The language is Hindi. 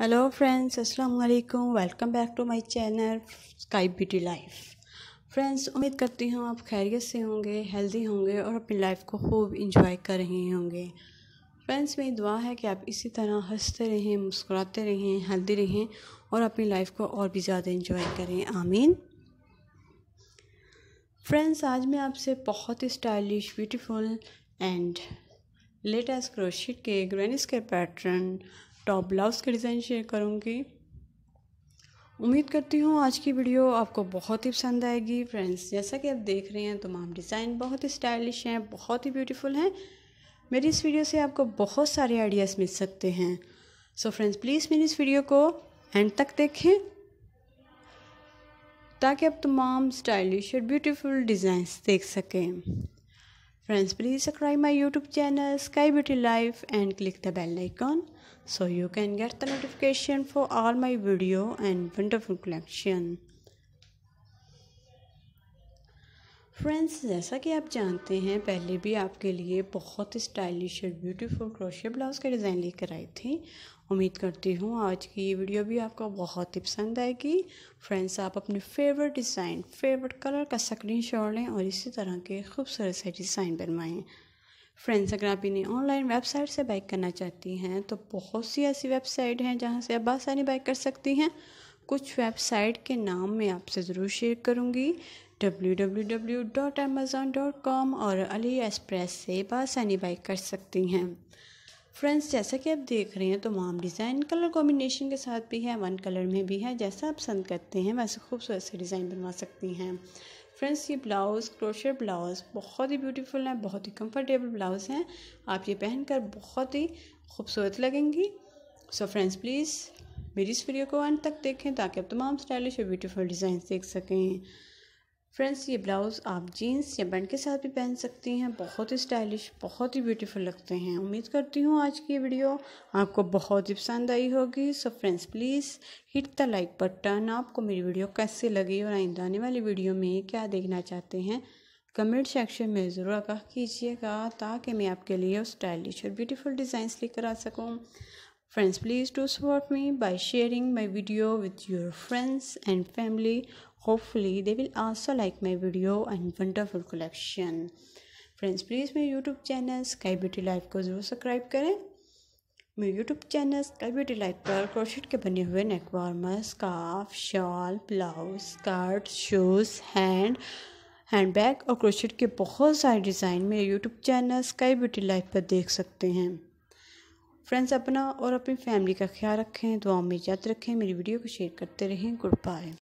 हेलो फ्रेंड्स अस्सलाम वालेकुम welcome back to my channel Sky Beauty Life friends उम्मीद करती हूँ आप खैरियत से होंगे हेल्दी होंगे और अपनी लाइफ को खूब इंजॉय कर रहे होंगे फ्रेंड्स मेरी दुआ है कि आप इसी तरह हंसते रहें मुस्कुराते रहें हेल्दी रहें और अपनी लाइफ को और भी ज़्यादा इंजॉय करें आमीन फ्रेंड्स आज मैं आपसे बहुत ही stylish beautiful and latest crochet के ग्रेनिस के पैटर्न टॉप ब्लाउज़ के डिज़ाइन शेयर करूँगी उम्मीद करती हूँ आज की वीडियो आपको बहुत ही पसंद आएगी फ्रेंड्स जैसा कि आप देख रहे हैं तमाम डिज़ाइन बहुत ही स्टाइलिश हैं बहुत ही ब्यूटीफुल हैं मेरी इस वीडियो से आपको बहुत सारे आइडियाज़ मिल सकते हैं सो फ्रेंड्स प्लीज़ मेरी इस वीडियो को एंड तक देखें ताकि आप तमाम स्टाइलिश और ब्यूटीफुल डिज़ाइंस देख सकें Friends, please subscribe my YouTube channel Sky Beauty Life and click the bell icon so you can get the notification for all my video and wonderful collection. Friends जैसा कि आप जानते हैं पहले भी आपके लिए बहुत स्टाइलिश और ब्यूटीफुल क्रोशिया ब्लाउज़ के डिज़ाइन लेकर आई थी उम्मीद करती हूँ आज की ये वीडियो भी आपको बहुत ही पसंद आएगी फ्रेंड्स आप अपने फेवरेट डिज़ाइन फेवरेट कलर का स्क्रीन शॉट लें और इसी तरह के खूबसूरत से डिज़ाइन बनवाएं फ्रेंड्स अगर आप इन्हें ऑनलाइन वेबसाइट से बाइक करना चाहती हैं तो बहुत सी ऐसी वेबसाइट हैं जहाँ से आप आसानी बाइक कर सकती हैं कुछ वेबसाइट के नाम मैं आपसे ज़रूर शेयर करूँगी www.amazon.com और अली एक्सप्रेस से बासानी बाई कर सकती हैं फ्रेंड्स जैसा कि आप देख रहे हैं तो तमाम डिज़ाइन कलर कॉम्बिनेशन के साथ भी है वन कलर में भी है जैसा आप पसंद करते हैं वैसे खूबसूरत से डिज़ाइन बनवा सकती हैं फ्रेंड्स ये ब्लाउज़ क्रोशर ब्लाउज़ बहुत ही ब्यूटीफुल हैं बहुत ही कंफर्टेबल ब्लाउज़ हैं आप ये पहनकर बहुत ही खूबसूरत लगेंगी सो फ्रेंड्स प्लीज़ मेरी इस वीडियो को अंत तक देखें ताकि आप तमाम स्टाइलिश और ब्यूटीफुल डिज़ाइन देख सकें फ्रेंड्स ये ब्लाउज़ आप जीन्स या बैंड के साथ भी पहन सकती हैं बहुत ही स्टाइलिश बहुत ही ब्यूटीफुल लगते हैं उम्मीद करती हूँ आज की वीडियो आपको बहुत ही पसंद आई होगी so friends please hit the like button आपको मेरी वीडियो कैसे लगी और आइंदा आने वाली वीडियो में क्या देखना चाहते हैं कमेंट सेक्शन में ज़रूर आगाह कीजिएगा ताकि मैं आपके लिए स्टाइलिश और ब्यूटीफुल डिज़ाइंस लेकर आ सकूँ Friends, please do support me by sharing my video with your friends and family. Hopefully, they will also like my video and wonderful collection. Friends please मेरे YouTube channel Sky Beauty Life को ज़रूर सब्सक्राइब करें मेरे YouTube channel Sky Beauty Life पर क्रोशेट के बने हुए neck warmer scarf shawl blouse skirt shoes hand hand bag और क्रोशेट के बहुत सारे डिज़ाइन मेरे YouTube channel Sky Beauty Life पर देख सकते हैं फ्रेंड्स अपना और अपनी फैमिली का ख्याल रखें दुआओं में याद रखें मेरी वीडियो को शेयर करते रहें गुड बाय